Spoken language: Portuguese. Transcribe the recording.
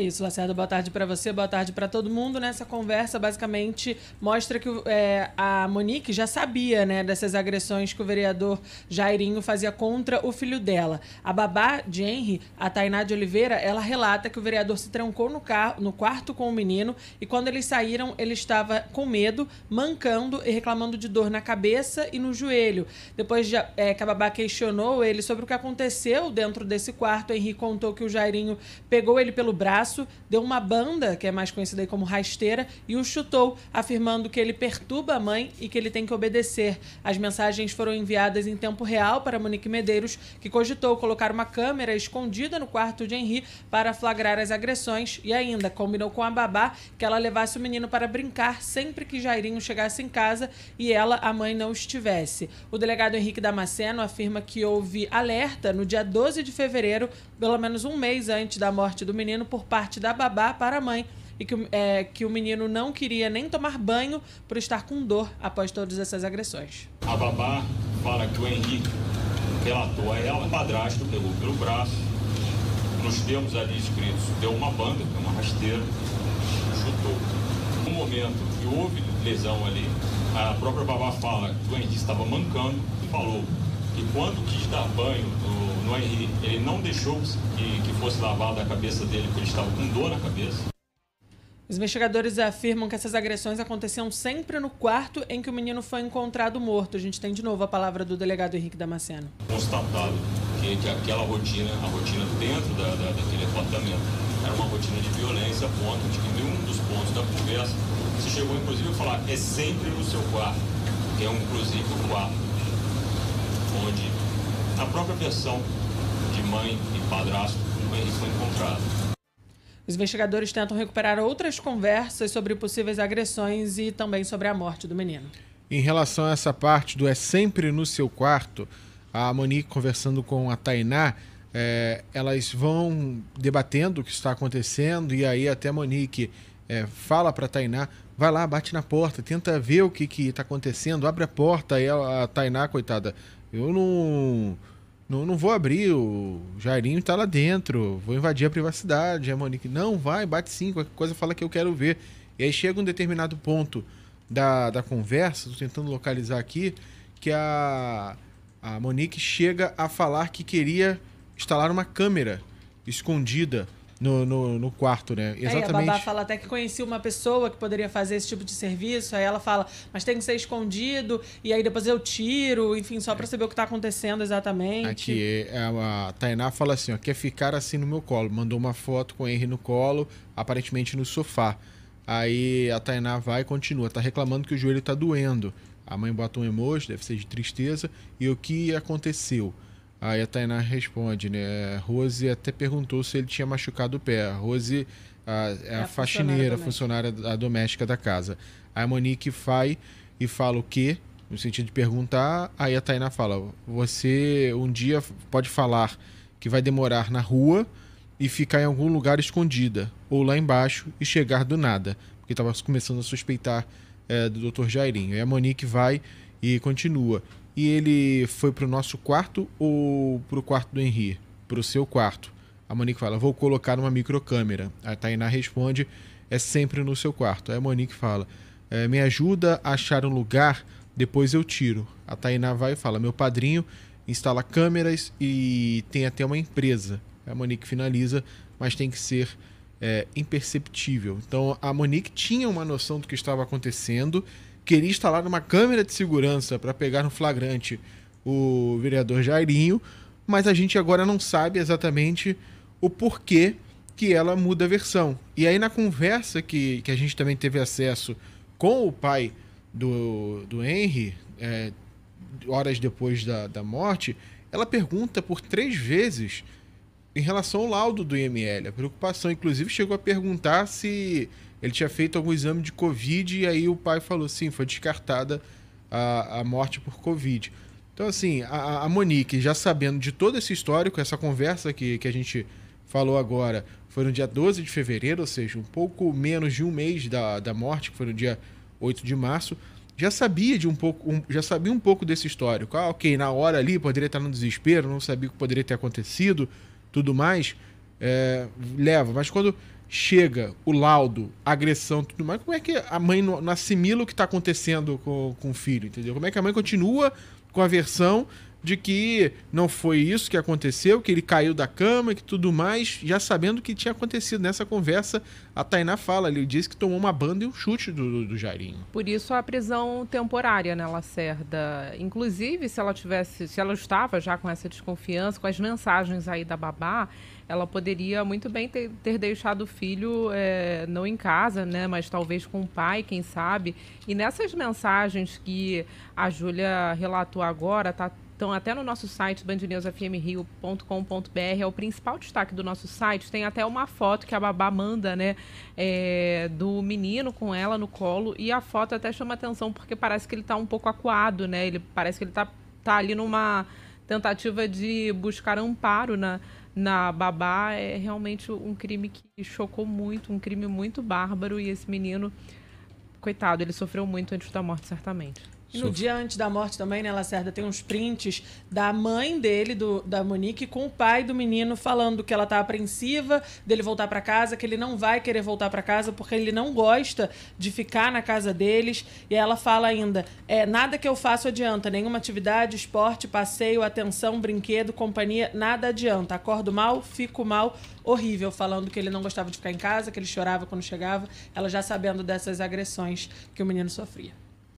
É isso, Lacerda, boa tarde para você, boa tarde para todo mundo. Nessa conversa, basicamente, mostra que é, a Monique já sabia né, dessas agressões que o vereador Jairinho fazia contra o filho dela. A babá de Henry, a Tainá de Oliveira, ela relata que o vereador se trancou no, carro, no quarto com o menino e quando eles saíram, ele estava com medo, mancando e reclamando de dor na cabeça e no joelho. Depois de, é, que a babá questionou ele sobre o que aconteceu dentro desse quarto, Henry contou que o Jairinho pegou ele pelo braço braço, deu uma banda, que é mais conhecida como rasteira, e o chutou, afirmando que ele perturba a mãe e que ele tem que obedecer. As mensagens foram enviadas em tempo real para Monique Medeiros, que cogitou colocar uma câmera escondida no quarto de Henri para flagrar as agressões e ainda combinou com a babá que ela levasse o menino para brincar sempre que Jairinho chegasse em casa e ela, a mãe, não estivesse. O delegado Henrique Damasceno afirma que houve alerta no dia 12 de fevereiro, pelo menos um mês antes da morte do menino, por parte parte da babá para a mãe e que, é, que o menino não queria nem tomar banho por estar com dor após todas essas agressões. A babá fala que o Henrique relatou a ela, o padrasto pegou pelo braço, nos termos ali escritos, deu uma banda, deu uma rasteira, chutou. No momento que houve lesão ali, a própria babá fala que o Henrique estava mancando e falou e quando quis dar banho no, no Henrique, ele não deixou que, que fosse lavada a cabeça dele, porque ele estava com dor na cabeça. Os investigadores afirmam que essas agressões aconteciam sempre no quarto em que o menino foi encontrado morto. A gente tem de novo a palavra do delegado Henrique Damasceno. Constatado que, que aquela rotina, a rotina dentro da, da, daquele apartamento, era uma rotina de violência, a ponto de que nenhum dos pontos da conversa se chegou, inclusive, a falar é sempre no seu quarto, que é, um, inclusive, o quarto onde a própria versão de mãe e padrasto foi encontrada. Os investigadores tentam recuperar outras conversas sobre possíveis agressões e também sobre a morte do menino. Em relação a essa parte do é sempre no seu quarto, a Monique conversando com a Tainá, é, elas vão debatendo o que está acontecendo e aí até a Monique é, fala para Tainá, vai lá, bate na porta, tenta ver o que está acontecendo, abre a porta, e ela, a Tainá, coitada, eu não, não, não vou abrir, o Jairinho tá lá dentro, vou invadir a privacidade. É a Monique, não, vai, bate sim, qualquer coisa fala que eu quero ver. E aí chega um determinado ponto da, da conversa, tô tentando localizar aqui, que a, a Monique chega a falar que queria instalar uma câmera escondida no, no, no quarto, né? Exatamente. É, aí a babá fala até que conhecia uma pessoa que poderia fazer esse tipo de serviço, aí ela fala, mas tem que ser escondido, e aí depois eu tiro, enfim, só para saber o que tá acontecendo exatamente. Aqui, é, é a Tainá fala assim, ó, quer ficar assim no meu colo. Mandou uma foto com o Henry no colo, aparentemente no sofá. Aí a Tainá vai e continua, tá reclamando que o joelho tá doendo. A mãe bota um emoji, deve ser de tristeza, e o que aconteceu? Aí a Tainá responde, né? É, Rose até perguntou se ele tinha machucado o pé. A Rose a, é a, é faxineira, funcionária, doméstica. funcionária doméstica da casa. Aí a Monique vai e fala o quê? No sentido de perguntar. Aí a Tainá fala: Você um dia pode falar que vai demorar na rua e ficar em algum lugar escondida, ou lá embaixo e chegar do nada. Porque estava começando a suspeitar é, do Dr. Jairinho. Aí a Monique vai e continua e ele foi pro nosso quarto ou pro quarto do Henri? Pro seu quarto. A Monique fala, vou colocar uma microcâmera. A Tainá responde, é sempre no seu quarto. Aí a Monique fala, é, me ajuda a achar um lugar, depois eu tiro. A Tainá vai e fala, meu padrinho instala câmeras e tem até uma empresa. A Monique finaliza, mas tem que ser é, imperceptível. Então a Monique tinha uma noção do que estava acontecendo queria instalar uma câmera de segurança para pegar no flagrante o vereador Jairinho, mas a gente agora não sabe exatamente o porquê que ela muda a versão. E aí, na conversa que, que a gente também teve acesso com o pai do, do Henry, é, horas depois da, da morte, ela pergunta por três vezes em relação ao laudo do IML. A preocupação, inclusive, chegou a perguntar se ele tinha feito algum exame de Covid e aí o pai falou assim: foi descartada a, a morte por Covid. Então, assim, a, a Monique, já sabendo de todo esse histórico, essa conversa que, que a gente falou agora, foi no dia 12 de fevereiro, ou seja, um pouco menos de um mês da, da morte, que foi no dia 8 de março, já sabia de um pouco, um, já sabia um pouco desse histórico. Ah, ok, na hora ali poderia estar no desespero, não sabia o que poderia ter acontecido, tudo mais. É, leva, mas quando chega o laudo, agressão tudo mais, como é que a mãe não, assimila o que está acontecendo com, com o filho, entendeu? Como é que a mãe continua com a versão de que não foi isso que aconteceu, que ele caiu da cama e que tudo mais, já sabendo o que tinha acontecido. Nessa conversa, a Tainá fala, ele disse que tomou uma banda e um chute do, do Jairinho. Por isso a prisão temporária né, Lacerda. Inclusive, se ela tivesse, se ela estava já com essa desconfiança, com as mensagens aí da babá, ela poderia muito bem ter, ter deixado o filho é, não em casa, né, mas talvez com o pai, quem sabe. E nessas mensagens que a Júlia relatou agora, tá então, até no nosso site, bandnewsfmrio.com.br, é o principal destaque do nosso site. Tem até uma foto que a babá manda, né, é, do menino com ela no colo. E a foto até chama atenção porque parece que ele está um pouco acuado, né? Ele parece que ele está tá ali numa tentativa de buscar amparo na, na babá. É realmente um crime que chocou muito, um crime muito bárbaro. E esse menino, coitado, ele sofreu muito antes da morte, certamente. E no Sofre. dia antes da morte também, né, Lacerda, tem uns prints da mãe dele, do, da Monique, com o pai do menino falando que ela tá apreensiva dele voltar para casa, que ele não vai querer voltar para casa porque ele não gosta de ficar na casa deles. E ela fala ainda: é, nada que eu faço adianta, nenhuma atividade, esporte, passeio, atenção, brinquedo, companhia, nada adianta. Acordo mal, fico mal, horrível, falando que ele não gostava de ficar em casa, que ele chorava quando chegava, ela já sabendo dessas agressões que o menino sofria.